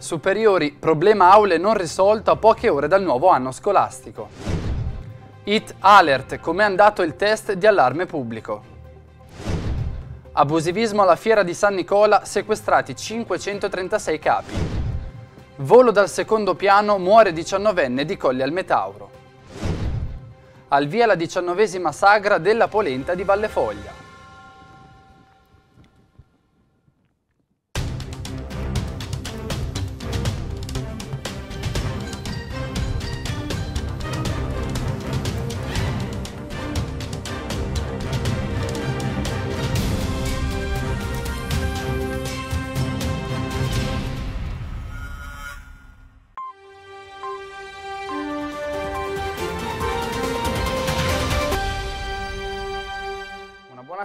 Superiori, problema aule non risolto a poche ore dal nuovo anno scolastico. Hit alert, com'è andato il test di allarme pubblico. Abusivismo alla fiera di San Nicola, sequestrati 536 capi. Volo dal secondo piano, muore 19enne di Colli al Metauro. Al via la 19esima sagra della polenta di Vallefoglia.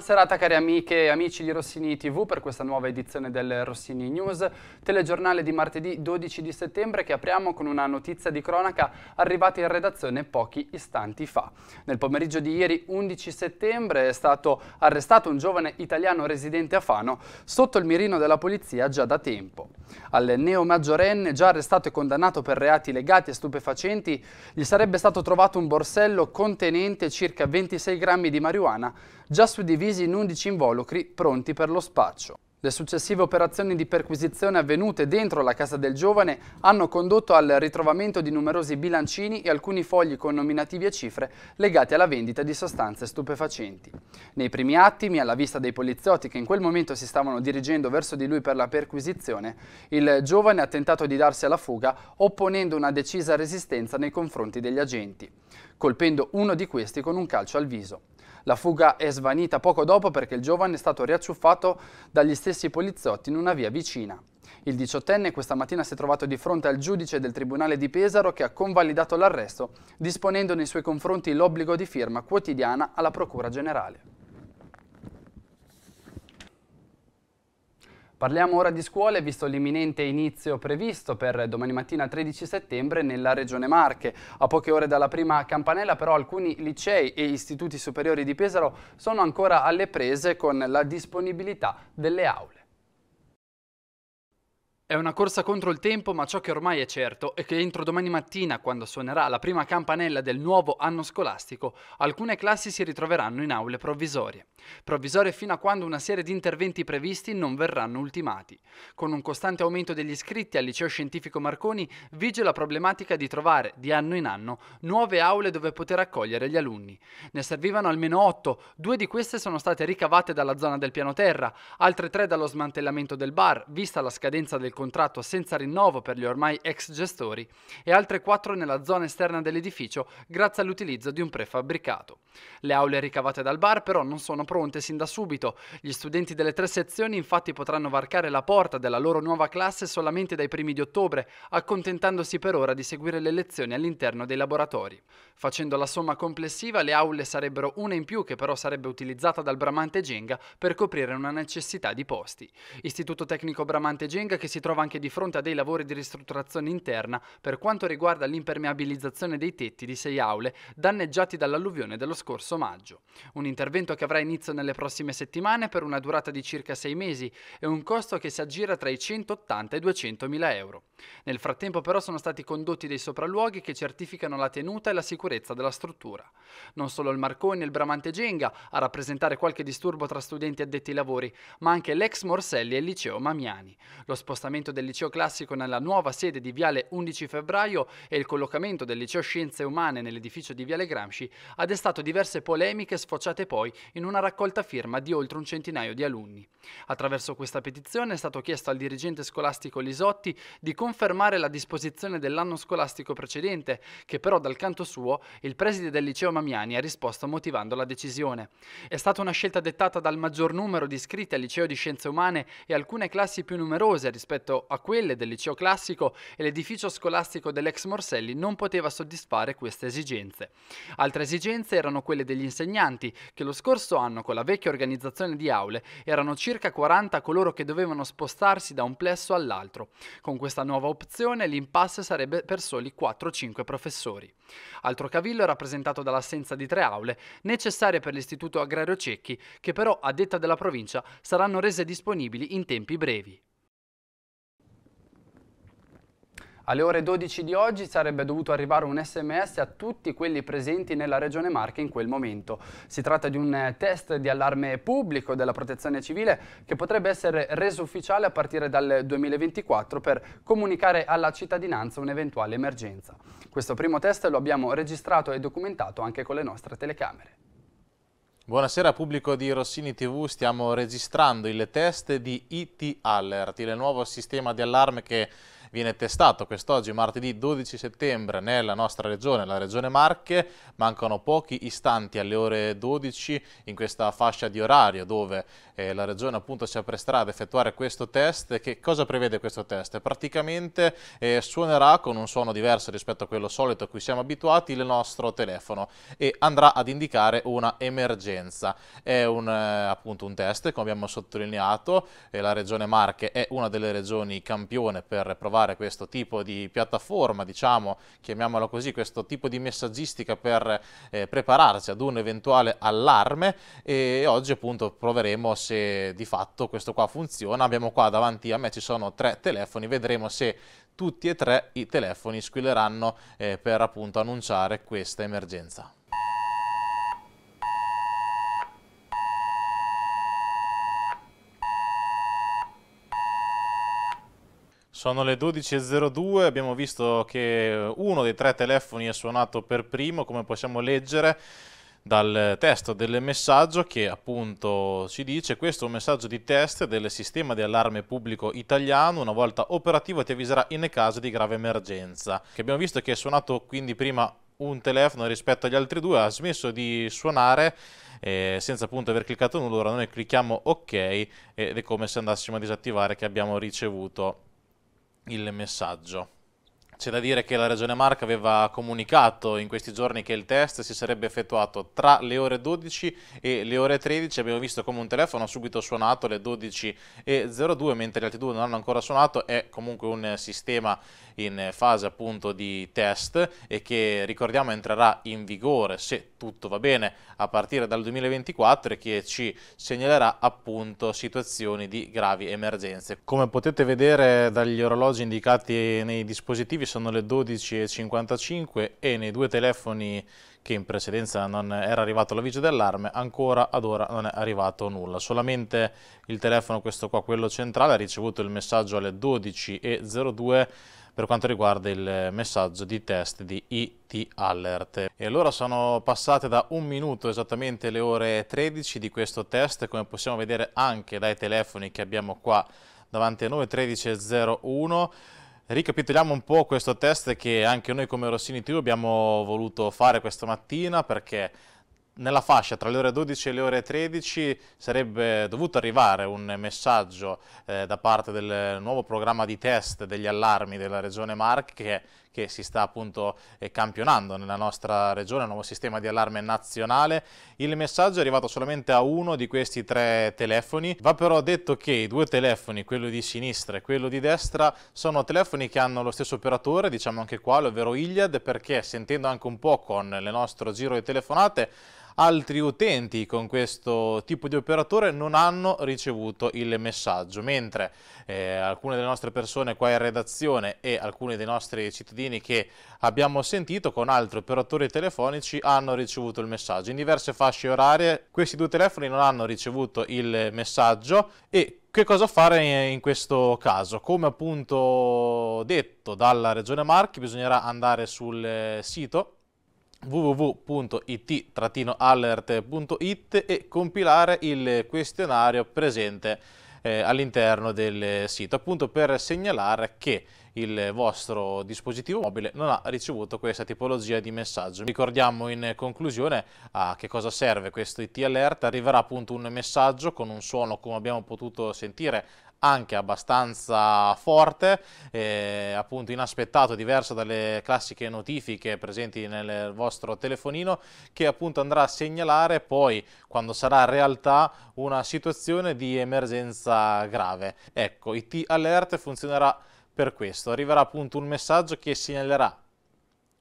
serata cari amiche e amici di Rossini TV per questa nuova edizione del Rossini News, telegiornale di martedì 12 di settembre che apriamo con una notizia di cronaca arrivata in redazione pochi istanti fa. Nel pomeriggio di ieri 11 settembre è stato arrestato un giovane italiano residente a Fano sotto il mirino della polizia già da tempo. Al neo maggiorenne, già arrestato e condannato per reati legati a stupefacenti, gli sarebbe stato trovato un borsello contenente circa 26 grammi di marijuana, già suddivisi in 11 involucri pronti per lo spaccio. Le successive operazioni di perquisizione avvenute dentro la casa del giovane hanno condotto al ritrovamento di numerosi bilancini e alcuni fogli con nominativi e cifre legati alla vendita di sostanze stupefacenti. Nei primi attimi, alla vista dei poliziotti che in quel momento si stavano dirigendo verso di lui per la perquisizione, il giovane ha tentato di darsi alla fuga opponendo una decisa resistenza nei confronti degli agenti colpendo uno di questi con un calcio al viso. La fuga è svanita poco dopo perché il giovane è stato riacciuffato dagli stessi poliziotti in una via vicina. Il diciottenne questa mattina si è trovato di fronte al giudice del Tribunale di Pesaro che ha convalidato l'arresto disponendo nei suoi confronti l'obbligo di firma quotidiana alla Procura Generale. Parliamo ora di scuole, visto l'imminente inizio previsto per domani mattina 13 settembre nella Regione Marche. A poche ore dalla prima campanella però alcuni licei e istituti superiori di Pesaro sono ancora alle prese con la disponibilità delle aule. È una corsa contro il tempo, ma ciò che ormai è certo è che entro domani mattina, quando suonerà la prima campanella del nuovo anno scolastico, alcune classi si ritroveranno in aule provvisorie. Provvisorie fino a quando una serie di interventi previsti non verranno ultimati. Con un costante aumento degli iscritti al liceo scientifico Marconi, vige la problematica di trovare, di anno in anno, nuove aule dove poter accogliere gli alunni. Ne servivano almeno otto, due di queste sono state ricavate dalla zona del piano terra, altre tre dallo smantellamento del bar, vista la scadenza del contratto senza rinnovo per gli ormai ex gestori e altre 4 nella zona esterna dell'edificio grazie all'utilizzo di un prefabbricato. Le aule ricavate dal bar però non sono pronte sin da subito. Gli studenti delle tre sezioni infatti potranno varcare la porta della loro nuova classe solamente dai primi di ottobre, accontentandosi per ora di seguire le lezioni all'interno dei laboratori. Facendo la somma complessiva, le aule sarebbero una in più che però sarebbe utilizzata dal Bramante Genga per coprire una necessità di posti. Istituto Tecnico Bramante Genga che si trova anche di fronte a dei lavori di ristrutturazione interna per quanto riguarda l'impermeabilizzazione dei tetti di sei aule danneggiati dall'alluvione dello scorso maggio. Un intervento che avrà inizio nelle prossime settimane per una durata di circa sei mesi e un costo che si aggira tra i 180 e i 200 mila euro. Nel frattempo però sono stati condotti dei sopralluoghi che certificano la tenuta e la sicurezza della struttura. Non solo il Marconi e il Bramante Genga a rappresentare qualche disturbo tra studenti addetti ai lavori, ma anche l'ex Morselli e il liceo Mamiani. Lo spostamento l'allontanamento del liceo classico nella nuova sede di Viale 11 febbraio e il collocamento del liceo scienze umane nell'edificio di Viale Gramsci ha destato diverse polemiche sfociate poi in una raccolta firma di oltre un centinaio di alunni. Attraverso questa petizione è stato chiesto al dirigente scolastico Lisotti di confermare la disposizione dell'anno scolastico precedente, che però dal canto suo il preside del liceo Mamiani ha risposto motivando la decisione. È stata una scelta dettata dal maggior numero di iscritti al liceo di scienze umane e alcune classi più numerose rispetto rispetto a quelle del liceo classico e l'edificio scolastico dell'ex Morselli non poteva soddisfare queste esigenze. Altre esigenze erano quelle degli insegnanti, che lo scorso anno con la vecchia organizzazione di aule erano circa 40 coloro che dovevano spostarsi da un plesso all'altro. Con questa nuova opzione l'impasse sarebbe per soli 4-5 professori. Altro cavillo rappresentato dall'assenza di tre aule, necessarie per l'Istituto Agrario Cecchi, che però a detta della provincia saranno rese disponibili in tempi brevi. Alle ore 12 di oggi sarebbe dovuto arrivare un sms a tutti quelli presenti nella regione Marche in quel momento. Si tratta di un eh, test di allarme pubblico della protezione civile che potrebbe essere reso ufficiale a partire dal 2024 per comunicare alla cittadinanza un'eventuale emergenza. Questo primo test lo abbiamo registrato e documentato anche con le nostre telecamere. Buonasera pubblico di Rossini TV, stiamo registrando il test di IT Alert, il nuovo sistema di allarme che viene testato quest'oggi martedì 12 settembre nella nostra regione, la regione Marche, mancano pochi istanti alle ore 12 in questa fascia di orario dove eh, la regione appunto si appresterà ad effettuare questo test. Che cosa prevede questo test? Praticamente eh, suonerà con un suono diverso rispetto a quello solito a cui siamo abituati il nostro telefono e andrà ad indicare una emergenza. È un, eh, appunto un test, come abbiamo sottolineato, la regione Marche è una delle regioni campione per provare sviluppare questo tipo di piattaforma, diciamo, chiamiamola così, questo tipo di messaggistica per eh, prepararsi ad un eventuale allarme e oggi appunto proveremo se di fatto questo qua funziona. Abbiamo qua davanti a me ci sono tre telefoni, vedremo se tutti e tre i telefoni squilleranno eh, per appunto annunciare questa emergenza. Sono le 12.02, abbiamo visto che uno dei tre telefoni è suonato per primo, come possiamo leggere dal testo del messaggio che appunto ci dice questo è un messaggio di test del sistema di allarme pubblico italiano, una volta operativo ti avviserà in caso di grave emergenza. Che abbiamo visto che è suonato quindi prima un telefono rispetto agli altri due, ha smesso di suonare eh, senza appunto aver cliccato nulla, ora noi clicchiamo ok ed è come se andassimo a disattivare che abbiamo ricevuto il messaggio. C'è da dire che la Regione Marca aveva comunicato in questi giorni che il test si sarebbe effettuato tra le ore 12 e le ore 13. Abbiamo visto come un telefono ha subito suonato alle 12.02, mentre gli altri due non hanno ancora suonato. È comunque un sistema in fase appunto di test e che ricordiamo entrerà in vigore se tutto va bene a partire dal 2024 e che ci segnalerà appunto situazioni di gravi emergenze. Come potete vedere dagli orologi indicati nei dispositivi sono le 12.55 e nei due telefoni che in precedenza non era arrivato l'avviso d'allarme, ancora ad ora non è arrivato nulla. Solamente il telefono, questo qua, quello centrale, ha ricevuto il messaggio alle 12.02 per quanto riguarda il messaggio di test di IT Alert. E allora sono passate da un minuto esattamente le ore 13 di questo test, come possiamo vedere anche dai telefoni che abbiamo qua davanti a noi, 13.01. Ricapitoliamo un po' questo test che anche noi come Rossini TV abbiamo voluto fare questa mattina perché nella fascia tra le ore 12 e le ore 13 sarebbe dovuto arrivare un messaggio eh, da parte del nuovo programma di test degli allarmi della regione Marche che, che si sta appunto eh, campionando nella nostra regione, un nuovo sistema di allarme nazionale. Il messaggio è arrivato solamente a uno di questi tre telefoni, va però detto che i due telefoni, quello di sinistra e quello di destra, sono telefoni che hanno lo stesso operatore, diciamo anche qua, ovvero Iliad, perché sentendo anche un po' con il nostro giro di telefonate, altri utenti con questo tipo di operatore non hanno ricevuto il messaggio, mentre eh, alcune delle nostre persone qua in redazione e alcuni dei nostri cittadini che abbiamo sentito con altri operatori telefonici hanno ricevuto il messaggio. In diverse fasce orarie questi due telefoni non hanno ricevuto il messaggio e che cosa fare in questo caso? Come appunto detto dalla Regione Marchi bisognerà andare sul sito www.it-alert.it e compilare il questionario presente eh, all'interno del sito, appunto per segnalare che il vostro dispositivo mobile non ha ricevuto questa tipologia di messaggio. Ricordiamo in conclusione a che cosa serve questo IT Alert, arriverà appunto un messaggio con un suono come abbiamo potuto sentire anche abbastanza forte, eh, appunto inaspettato, diverso dalle classiche notifiche presenti nel vostro telefonino, che appunto andrà a segnalare poi, quando sarà realtà, una situazione di emergenza grave. Ecco, IT Alert funzionerà per questo, arriverà appunto un messaggio che segnalerà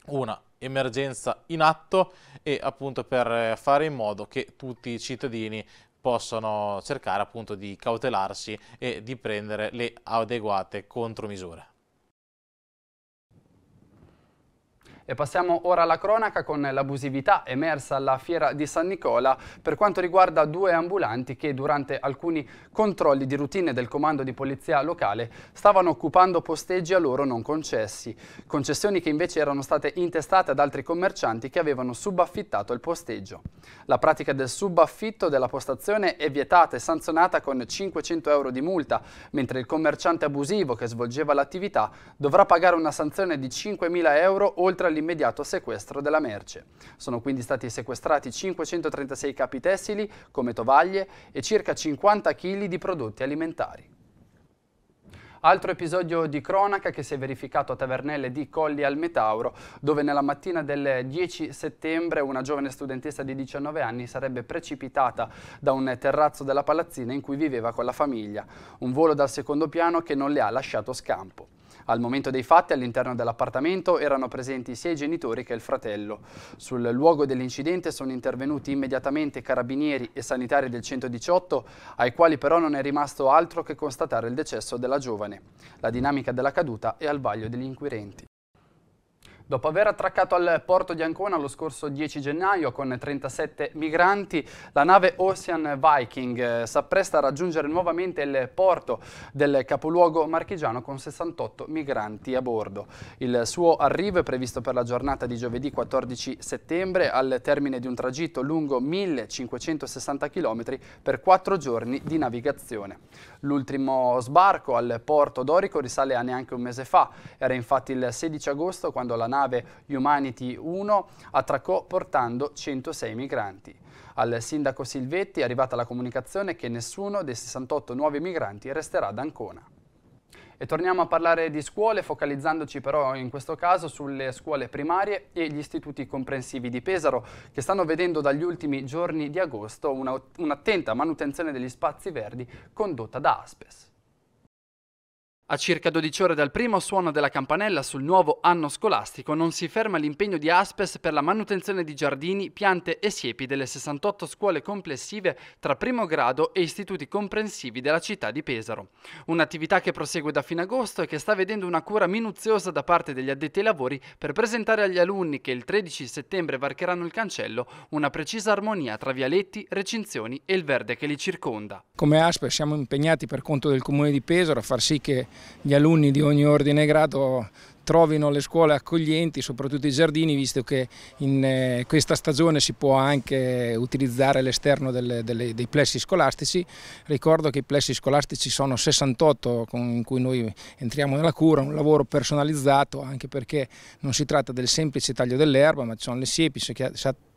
una emergenza in atto e appunto per fare in modo che tutti i cittadini possono cercare appunto di cautelarsi e di prendere le adeguate contromisure. E passiamo ora alla cronaca con l'abusività emersa alla fiera di San Nicola per quanto riguarda due ambulanti che durante alcuni controlli di routine del comando di polizia locale stavano occupando posteggi a loro non concessi, concessioni che invece erano state intestate ad altri commercianti che avevano subaffittato il posteggio. La pratica del subaffitto della postazione è vietata e sanzionata con 500 euro di multa, mentre il commerciante abusivo che svolgeva l'attività dovrà pagare una sanzione di 5.000 euro oltre al l'immediato sequestro della merce. Sono quindi stati sequestrati 536 capi tessili, come tovaglie, e circa 50 kg di prodotti alimentari. Altro episodio di cronaca che si è verificato a Tavernelle di Colli al Metauro, dove nella mattina del 10 settembre una giovane studentessa di 19 anni sarebbe precipitata da un terrazzo della palazzina in cui viveva con la famiglia. Un volo dal secondo piano che non le ha lasciato scampo. Al momento dei fatti all'interno dell'appartamento erano presenti sia i genitori che il fratello. Sul luogo dell'incidente sono intervenuti immediatamente carabinieri e sanitari del 118 ai quali però non è rimasto altro che constatare il decesso della giovane. La dinamica della caduta è al vaglio degli inquirenti. Dopo aver attraccato al porto di Ancona lo scorso 10 gennaio con 37 migranti, la nave Ocean Viking eh, si appresta a raggiungere nuovamente il porto del capoluogo marchigiano con 68 migranti a bordo. Il suo arrivo è previsto per la giornata di giovedì 14 settembre al termine di un tragitto lungo 1560 km per 4 giorni di navigazione. L'ultimo sbarco al porto dorico risale a neanche un mese fa, era infatti il 16 agosto quando la nave nave Humanity 1 attracò portando 106 migranti. Al sindaco Silvetti è arrivata la comunicazione che nessuno dei 68 nuovi migranti resterà ad Ancona. E torniamo a parlare di scuole, focalizzandoci però in questo caso sulle scuole primarie e gli istituti comprensivi di Pesaro, che stanno vedendo dagli ultimi giorni di agosto un'attenta manutenzione degli spazi verdi condotta da Aspes. A circa 12 ore dal primo suono della campanella sul nuovo anno scolastico non si ferma l'impegno di Aspes per la manutenzione di giardini, piante e siepi delle 68 scuole complessive tra primo grado e istituti comprensivi della città di Pesaro. Un'attività che prosegue da fine agosto e che sta vedendo una cura minuziosa da parte degli addetti ai lavori per presentare agli alunni che il 13 settembre varcheranno il cancello una precisa armonia tra vialetti, recinzioni e il verde che li circonda. Come Aspes siamo impegnati per conto del comune di Pesaro a far sì che gli alunni di ogni ordine e grado trovino le scuole accoglienti, soprattutto i giardini, visto che in eh, questa stagione si può anche utilizzare l'esterno dei plessi scolastici. Ricordo che i plessi scolastici sono 68 con cui noi entriamo nella cura, un lavoro personalizzato anche perché non si tratta del semplice taglio dell'erba, ma ci sono le siepi,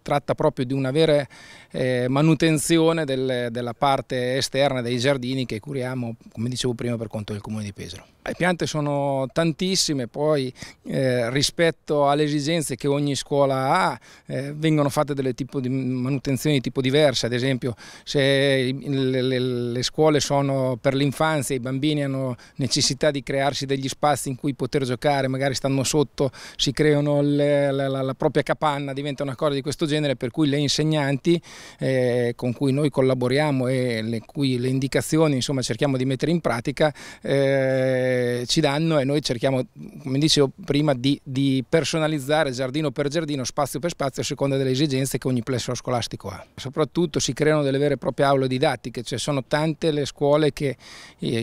tratta proprio di una vera eh, manutenzione del, della parte esterna dei giardini che curiamo, come dicevo prima, per conto del Comune di Pesaro. Le piante sono tantissime, poi eh, rispetto alle esigenze che ogni scuola ha eh, vengono fatte delle tipo di manutenzioni di tipo diverse, ad esempio se le, le, le scuole sono per l'infanzia, i bambini hanno necessità di crearsi degli spazi in cui poter giocare, magari stanno sotto, si creano le, la, la, la propria capanna, diventa una cosa di questo genere genere per cui le insegnanti eh, con cui noi collaboriamo e le, cui le indicazioni insomma, cerchiamo di mettere in pratica eh, ci danno e noi cerchiamo, come dicevo prima, di, di, personalizzare giardino per giardino, spazio per spazio a seconda delle esigenze che ogni plesso scolastico ha. Soprattutto si creano delle vere e proprie aule didattiche, cioè sono tante le scuole che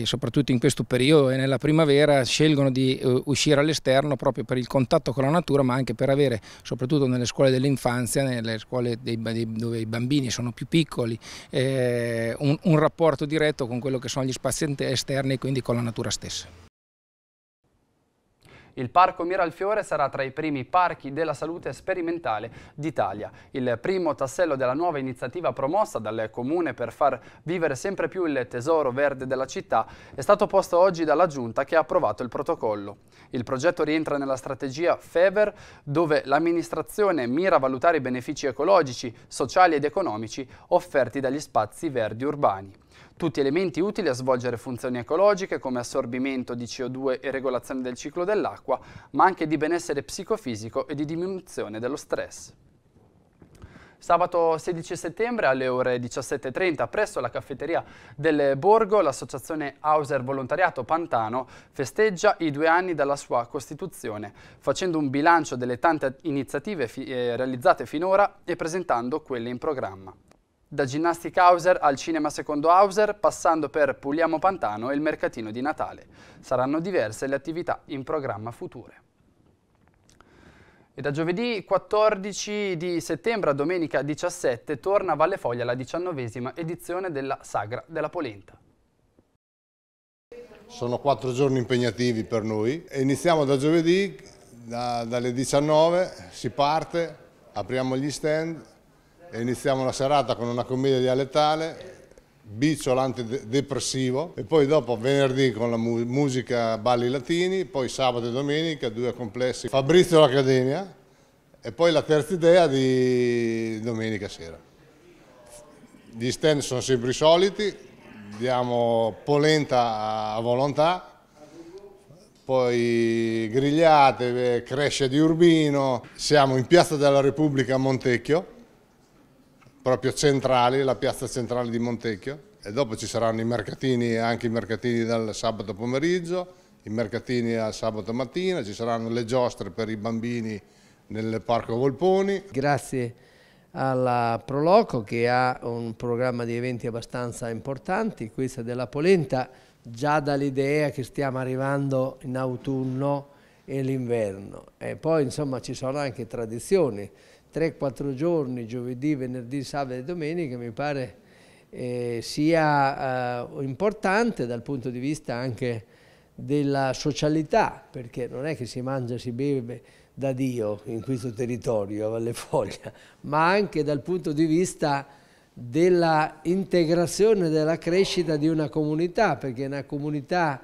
soprattutto in questo periodo e nella primavera scelgono di eh, uscire all'esterno proprio per il contatto con la natura ma anche per avere soprattutto nelle scuole dell'infanzia, nelle scuole dei, dei, dove i bambini sono più piccoli, eh, un, un rapporto diretto con quello che sono gli spazi esterni e quindi con la natura stessa. Il Parco Miralfiore sarà tra i primi parchi della salute sperimentale d'Italia. Il primo tassello della nuova iniziativa promossa dal Comune per far vivere sempre più il tesoro verde della città è stato posto oggi dalla Giunta che ha approvato il protocollo. Il progetto rientra nella strategia FEVER dove l'amministrazione mira a valutare i benefici ecologici, sociali ed economici offerti dagli spazi verdi urbani tutti elementi utili a svolgere funzioni ecologiche come assorbimento di CO2 e regolazione del ciclo dell'acqua, ma anche di benessere psicofisico e di diminuzione dello stress. Sabato 16 settembre alle ore 17.30 presso la caffetteria del Borgo l'associazione Hauser Volontariato Pantano festeggia i due anni dalla sua costituzione facendo un bilancio delle tante iniziative fi eh, realizzate finora e presentando quelle in programma da ginnastica Hauser al cinema secondo Hauser, passando per Puliamo Pantano e il mercatino di Natale. Saranno diverse le attività in programma future. E da giovedì 14 di settembre a domenica 17 torna a Valle Foglia la diciannovesima edizione della Sagra della Polenta. Sono quattro giorni impegnativi per noi. Iniziamo da giovedì, da, dalle 19 si parte, apriamo gli stand e iniziamo la serata con una commedia dialettale bicciol antidepressivo e poi dopo venerdì con la musica balli latini, poi sabato e domenica due complessi Fabrizio l'Accademia e poi la terza idea di domenica sera. Gli stand sono sempre i soliti, diamo polenta a volontà, poi grigliate, cresce di Urbino, siamo in Piazza della Repubblica a Montecchio proprio centrali, la piazza centrale di Montecchio e dopo ci saranno i mercatini, anche i mercatini dal sabato pomeriggio, i mercatini al sabato mattina, ci saranno le giostre per i bambini nel Parco Volponi. Grazie alla Proloco che ha un programma di eventi abbastanza importanti, questa della Polenta, già dall'idea che stiamo arrivando in autunno e l'inverno. E poi insomma ci sono anche tradizioni, 3-4 giorni, giovedì, venerdì, sabato e domenica, mi pare eh, sia eh, importante dal punto di vista anche della socialità, perché non è che si mangia, e si beve da Dio in questo territorio, a Valle Foglia, ma anche dal punto di vista dell'integrazione, della crescita di una comunità, perché una comunità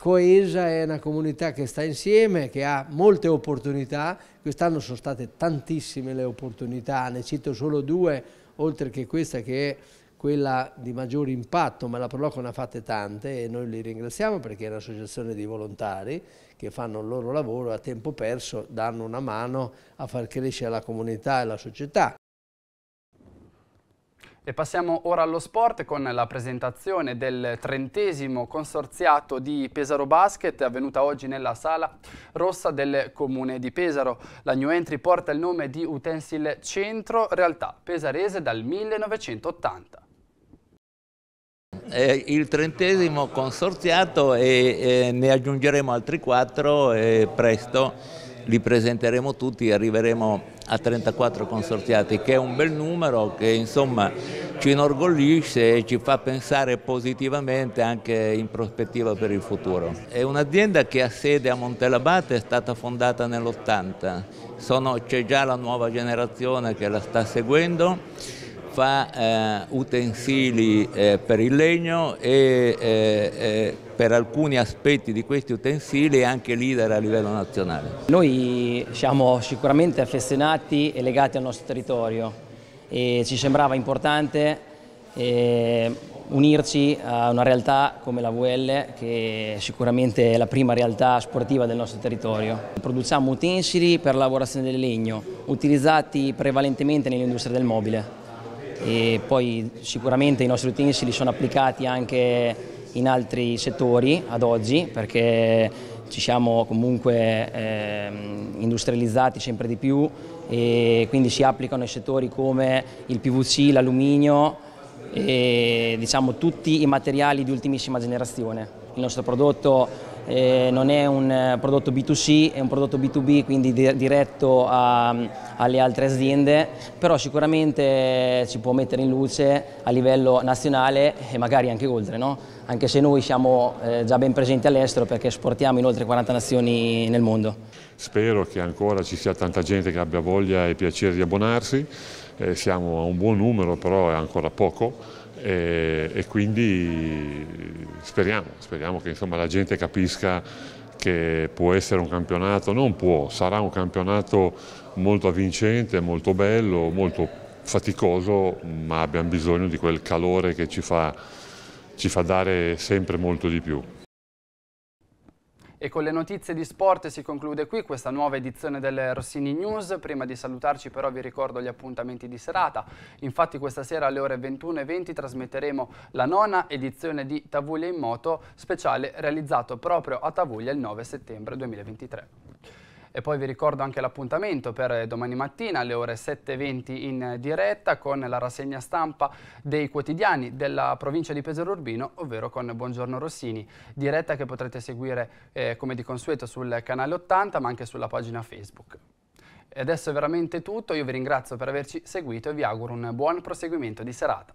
coesa, è una comunità che sta insieme, che ha molte opportunità, quest'anno sono state tantissime le opportunità, ne cito solo due, oltre che questa che è quella di maggior impatto, ma la Proloco ne ha fatte tante e noi li ringraziamo perché è un'associazione di volontari che fanno il loro lavoro a tempo perso, danno una mano a far crescere la comunità e la società. E passiamo ora allo sport con la presentazione del trentesimo consorziato di Pesaro Basket avvenuta oggi nella sala rossa del comune di Pesaro. La new entry porta il nome di Utensil Centro, realtà pesarese dal 1980. Eh, il trentesimo consorziato e eh, ne aggiungeremo altri quattro eh, presto li presenteremo tutti e arriveremo a 34 consorziati, che è un bel numero che insomma ci inorgoglisce e ci fa pensare positivamente anche in prospettiva per il futuro. È un'azienda che ha sede a Montelabate, è stata fondata nell'80, c'è già la nuova generazione che la sta seguendo fa eh, utensili eh, per il legno e eh, eh per alcuni aspetti di questi utensili e anche leader a livello nazionale. Noi siamo sicuramente affezionati e legati al nostro territorio e ci sembrava importante eh, unirci a una realtà come la VL che è sicuramente la prima realtà sportiva del nostro territorio. Produciamo utensili per la lavorazione del legno utilizzati prevalentemente nell'industria del mobile e poi sicuramente i nostri utensili sono applicati anche in altri settori ad oggi perché ci siamo comunque eh, industrializzati sempre di più e quindi si applicano i settori come il PVC, l'alluminio e diciamo tutti i materiali di ultimissima generazione. Il nostro prodotto eh, non è un eh, prodotto B2C, è un prodotto B2B, quindi di diretto a, alle altre aziende, però sicuramente ci può mettere in luce a livello nazionale e magari anche oltre, no? anche se noi siamo eh, già ben presenti all'estero perché esportiamo in oltre 40 nazioni nel mondo. Spero che ancora ci sia tanta gente che abbia voglia e piacere di abbonarsi, eh, siamo a un buon numero però è ancora poco e, e quindi speriamo, speriamo che insomma, la gente capisca che può essere un campionato, non può, sarà un campionato molto avvincente, molto bello, molto faticoso, ma abbiamo bisogno di quel calore che ci fa, ci fa dare sempre molto di più. E con le notizie di sport si conclude qui questa nuova edizione delle Rossini News. Prima di salutarci però vi ricordo gli appuntamenti di serata. Infatti questa sera alle ore 21.20 trasmetteremo la nona edizione di Tavuglia in Moto speciale realizzato proprio a Tavuglia il 9 settembre 2023. E poi vi ricordo anche l'appuntamento per eh, domani mattina alle ore 7.20 in diretta con la rassegna stampa dei quotidiani della provincia di Pesaro Urbino, ovvero con Buongiorno Rossini, diretta che potrete seguire eh, come di consueto sul canale 80 ma anche sulla pagina Facebook. E adesso è veramente tutto, io vi ringrazio per averci seguito e vi auguro un buon proseguimento di serata.